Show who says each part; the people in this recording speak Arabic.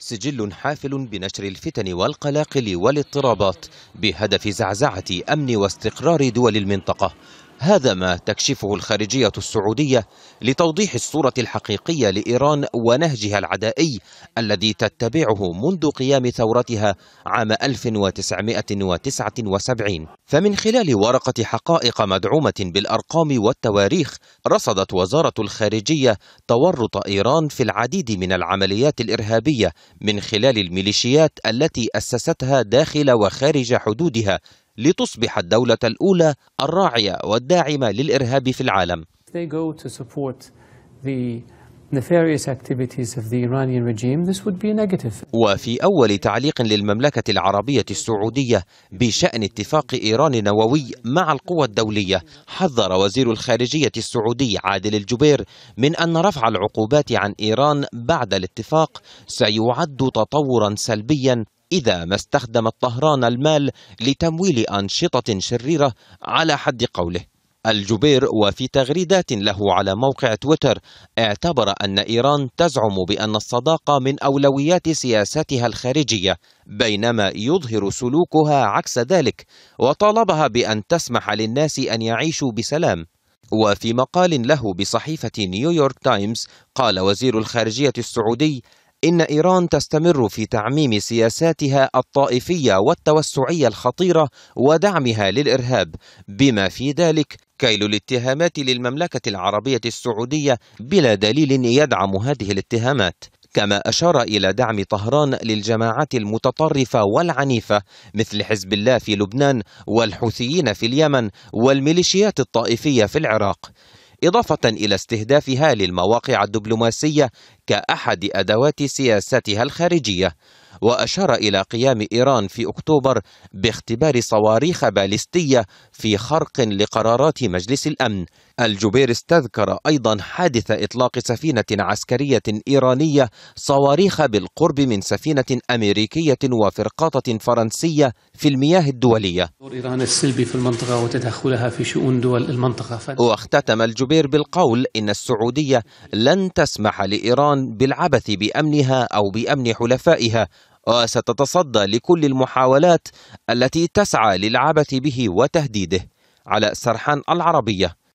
Speaker 1: سجل حافل بنشر الفتن والقلاقل والاضطرابات بهدف زعزعة أمن واستقرار دول المنطقة هذا ما تكشفه الخارجية السعودية لتوضيح الصورة الحقيقية لإيران ونهجها العدائي الذي تتبعه منذ قيام ثورتها عام 1979 فمن خلال ورقة حقائق مدعومة بالأرقام والتواريخ رصدت وزارة الخارجية تورط إيران في العديد من العمليات الإرهابية من خلال الميليشيات التي أسستها داخل وخارج حدودها لتصبح الدولة الأولى الراعية والداعمة للإرهاب في العالم وفي أول تعليق للمملكة العربية السعودية بشأن اتفاق إيران النووي مع القوى الدولية حذر وزير الخارجية السعودي عادل الجبير من أن رفع العقوبات عن إيران بعد الاتفاق سيعد تطورا سلبيا إذا ما استخدمت طهران المال لتمويل أنشطة شريرة على حد قوله الجبير وفي تغريدات له على موقع تويتر اعتبر أن إيران تزعم بأن الصداقة من أولويات سياستها الخارجية بينما يظهر سلوكها عكس ذلك وطالبها بأن تسمح للناس أن يعيشوا بسلام وفي مقال له بصحيفة نيويورك تايمز قال وزير الخارجية السعودي إن إيران تستمر في تعميم سياساتها الطائفية والتوسعية الخطيرة ودعمها للإرهاب بما في ذلك كيل الاتهامات للمملكة العربية السعودية بلا دليل يدعم هذه الاتهامات كما أشار إلى دعم طهران للجماعات المتطرفة والعنيفة مثل حزب الله في لبنان والحوثيين في اليمن والميليشيات الطائفية في العراق إضافة إلى استهدافها للمواقع الدبلوماسية كأحد أدوات سياستها الخارجية وأشار إلى قيام إيران في أكتوبر باختبار صواريخ باليستية في خرق لقرارات مجلس الأمن الجبير استذكر أيضا حادث إطلاق سفينة عسكرية إيرانية صواريخ بالقرب من سفينة أمريكية وفرقاطة فرنسية في المياه الدولية دور إيران السلبي في المنطقة وتدخلها في شؤون دول المنطقة واختتم الجبير بالقول إن السعودية لن تسمح لإيران بالعبث بأمنها أو بأمن حلفائها وستتصدى لكل المحاولات التي تسعى للعبث به وتهديده على سرحان العربية